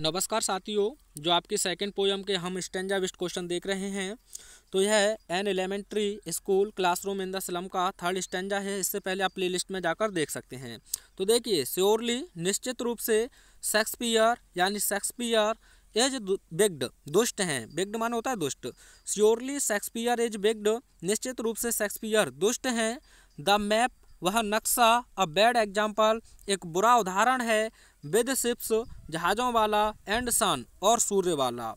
नमस्कार साथियों जो आपकी सेकंड पोयम के हम स्टेंजा विस्ट क्वेश्चन देख रहे हैं तो यह है an elementary school classroom in the slum का थर्ड स्टेंजा है इससे पहले आप प्लेलिस्ट में जाकर देख सकते हैं तो देखिए श्योरली निश्चित रूप से शेक्सपियर यानी शेक्सपियर एज बिग्ड दुष्ट हैं बिग्ड मान होता है दुष्ट श्योरली शेक्सपियर एज बिग्ड निश्चित रूप से शेक्सपियर दुष्ट हैं द मैप वह नक्शा अ बैड एग्जाम्पल एक बुरा उदाहरण है विद शिप्स जहाज़ों वाला एंड सन और सूर्य वाला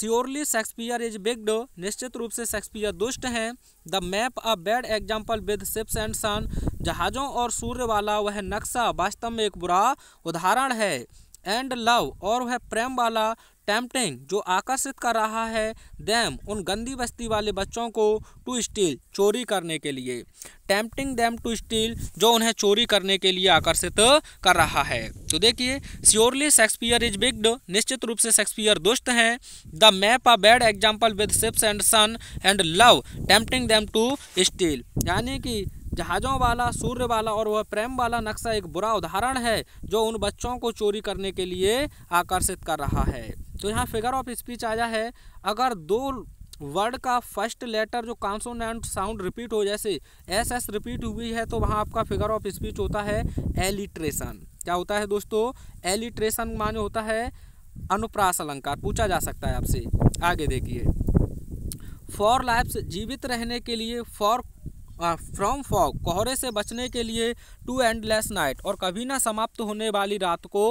सियोरली शेक्सपियर इज बिग्ड निश्चित रूप से शेक्सपियर दुष्ट हैं the map a bad example with ships and sun जहाज़ों और सूर्य वाला वह नक्शा वास्तव में एक बुरा उदाहरण है एंड लव और वह प्रेम वाला टेम्पटिंग जो आकर्षित कर रहा है दैम उन गंदी बस्ती वाले बच्चों को टू स्टील चोरी करने के लिए टेम्पटिंग दैम टू स्टील जो उन्हें चोरी करने के लिए आकर्षित कर रहा है तो देखिए श्योरली शेक्सपियर इज बिग्ड निश्चित रूप से शेक्सपियर दुष्ट हैं the map a bad example with ships and sun and love tempting them to steal यानी कि जहाज़ों वाला सूर्य वाला और वह प्रेम वाला नक्शा एक बुरा उदाहरण है जो उन बच्चों को चोरी करने के लिए आकर्षित कर रहा है तो यहाँ फिगर ऑफ स्पीच आया है अगर दो वर्ड का फर्स्ट लेटर जो कॉन्सोनेंट साउंड रिपीट हो जैसे एस एस रिपीट हुई है तो वहाँ आपका फिगर ऑफ स्पीच होता है एलिट्रेशन क्या होता है दोस्तों एलिट्रेशन माने होता है अनुप्रास अलंकार पूछा जा सकता है आपसे आगे देखिए फॉर लाइफ जीवित रहने के लिए फॉर फ्रॉम फॉग कोहरे से बचने के लिए टू एंडलेस नाइट और कभी ना समाप्त होने वाली रात को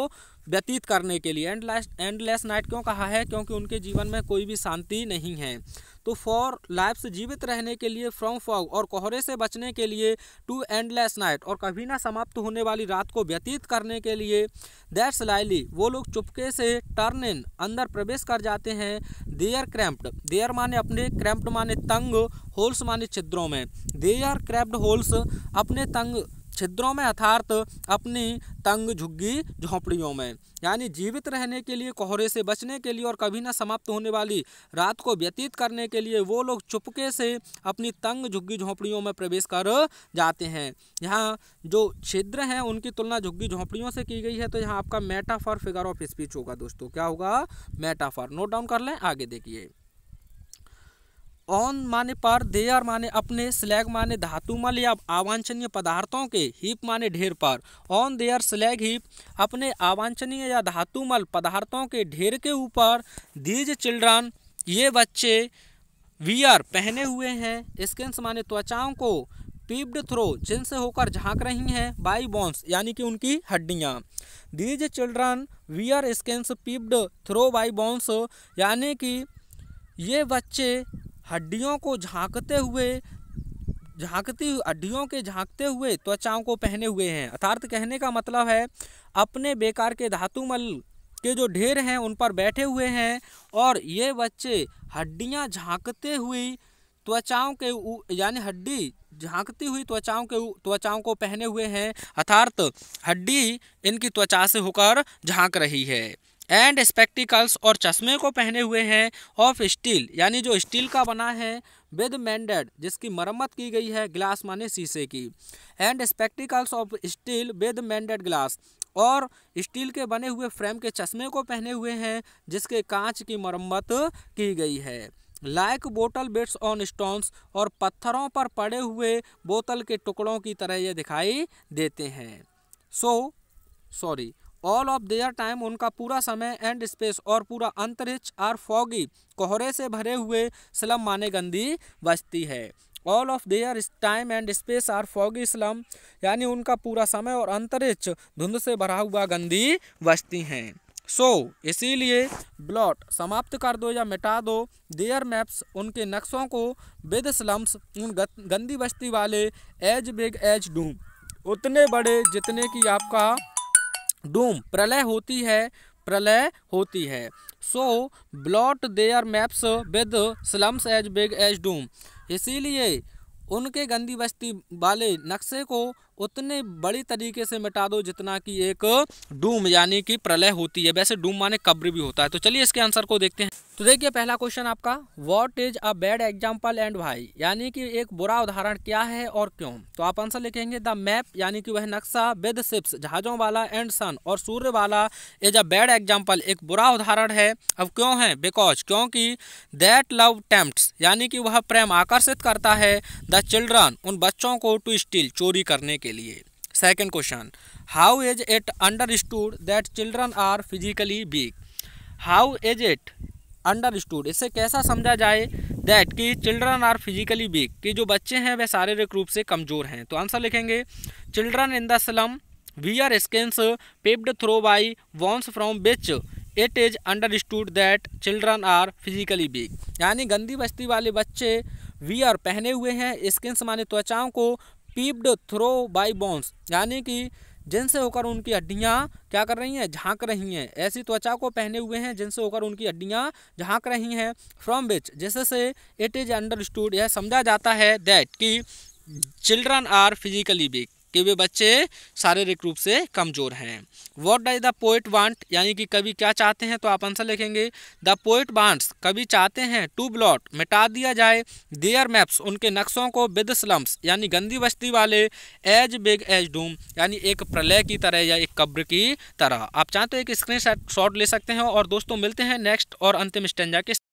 व्यतीत करने के लिए एंड लास्ट एंडलेस नाइट क्यों कहा है क्योंकि उनके जीवन में कोई भी शांति नहीं है तो फॉर लाइफ से जीवित रहने के लिए फ्रॉम फॉग और कोहरे से बचने के लिए टू एंडलेस नाइट और कभी ना समाप्त होने वाली रात को व्यतीत करने के लिए दैट्स लाइली वो लोग चुपके से टर्न इन अंदर प्रवेश कर जाते हैं देयर क्रैम्प्ड देयर माने अपने क्रैम्प्ड माने तंग होल्स माने छिद्रों में देयर क्रैप्ड होल्स अपने तंग छिद्रों में अर्थात अपनी तंग झुग्गी झोंपड़ियों में यानी जीवित रहने के लिए कोहरे से बचने के लिए और कभी ना समाप्त होने वाली रात को व्यतीत करने के लिए वो लोग चुपके से अपनी तंग झुग्गी झोंपड़ियों में प्रवेश कर जाते हैं यहाँ जो छिद्र हैं उनकी तुलना झुग्गी झोंपड़ियों से की गई है तो यहाँ आपका मेटाफॉर फिगर ऑफ स्पीच होगा दोस्तों क्या होगा मेटाफर नोट डाउन कर लें आगे देखिए ऑन माने पर देयर माने अपने स्लैग माने धातु मल या आवांछनीय पदार्थों के हीप माने ढेर पर ऑन देयर स्लैग हीप अपने आवांछनीय या धातुमल पदार्थों के ढेर के ऊपर दीज चिल्ड्रन ये बच्चे वियर पहने हुए हैं स्किन्स माने त्वचाओं को पीप्ड थ्रो जिनसे होकर झांक रही हैं बाई बॉन्स यानी कि उनकी हड्डियाँ these children wear skins peeped through by bones यानी कि ये बच्चे हड्डियों को झांकते हुए झांकती हड्डियों के झांकते हुए त्वचाओं को पहने हुए हैं अर्थात कहने का मतलब है अपने बेकार के धातुमल के जो ढेर हैं उन पर बैठे हुए हैं और ये बच्चे हड्डियां झांकते हुई त्वचाओं के यानी हड्डी झांकती हुई त्वचाओं के त्वचाओं को पहने हुए हैं अर्थात हड्डी इनकी त्वचा से होकर झांक रही है एंड स्पेक्टिकल्स और चश्मे को पहने हुए हैं ऑफ स्टील यानी जो स्टील का बना है विद मैंडेड जिसकी मरम्मत की गई है ग्लास माने शीशे की and spectacles of steel with mended glass और स्टील के बने हुए फ्रेम के चश्मे को पहने हुए हैं जिसके कांच की मरम्मत की गई है like bottle bits on stones और पत्थरों पर पड़े हुए बोतल के टुकड़ों की तरह ये दिखाई देते हैं so so, sorry all of their time उनका पूरा समय एंड स्पेस और पूरा अंतरिक्ष आर फॉगी कोहरे से भरे हुए स्लम माने गंदी बस्ती है all of their time and space are foggy slum यानी उनका पूरा समय और अंतरिक्ष धुंध से भरा हुआ गंदी बस्ती हैं सो so, इसीलिए ब्लॉट समाप्त कर दो या मिटा दो देयर मैप्स उनके नक्शों को विद स्लम्स उन गंदी बस्ती वाले एज बिग एज डूम उतने बड़े जितने की आपका डूम प्रलय होती है प्रलय होती है so blot their maps with slums as big as doom इसीलिए उनके गंदी बस्ती वाले नक्शे को उतने बड़ी तरीके से मिटा दो जितना कि एक डूम यानी कि प्रलय होती है वैसे डूम माने कब्र भी होता है तो चलिए इसके आंसर को देखते हैं तो देखिए पहला क्वेश्चन आपका what is a bad example and भाई यानी कि एक बुरा उदाहरण क्या है और क्यों तो आप आंसर लिखेंगे द मैप यानी कि वह नक्शा विद सिप्स जहाजों वाला एंड सन और सूर्य वाला इज अ बैड एग्जाम्पल एक बुरा उदाहरण है अब क्यों है बिकॉज क्योंकि दैट लव टेम्प्ट्स यानी कि वह प्रेम आकर्षित करता है द चिल्ड्रन उन बच्चों को टू स्टील चोरी करने के लिए second question how is it understood that children are physically weak how is it understood इसे कैसा समझा जाए दैट कि चिल्ड्रन आर फिजिकली वीक कि जो बच्चे हैं वे शारीरिक रूप से कमज़ोर हैं तो आंसर लिखेंगे children in the slum we are skins peeped through by bones from which it is understood that children are physically weak यानी गंदी बस्ती वाले बच्चे वी आर पहने हुए हैं स्किन्स माने त्वचाओं को पीप्ड थ्रो बाई बोन्स यानी कि जिनसे होकर उनकी हड्डियाँ क्या कर रही हैं झांक रही हैं ऐसी त्वचा को पहने हुए हैं जिनसे होकर उनकी हड्डियाँ झांक रही हैं फ्रॉम विच जैसे इट इज़ अंडरस्टूड यह समझा जाता है दैट कि चिल्ड्रन आर फिजिकली वीक कि वे बच्चे शारीरिक रूप से कमज़ोर हैं what does the poet want यानी कि कवि क्या चाहते हैं तो आप आंसर लिखेंगे द पोइट वांट्स कवि चाहते हैं टू ब्लॉट मिटा दिया जाए देयर मैप्स उनके नक्शों को विद स्लम्स यानी गंदी बस्ती वाले एज बिग एज डूम यानी एक प्रलय की तरह या एक कब्र की तरह आप चाहें तो एक स्क्रीन शॉट ले सकते हैं और दोस्तों मिलते हैं नेक्स्ट और अंतिम स्टेंजा के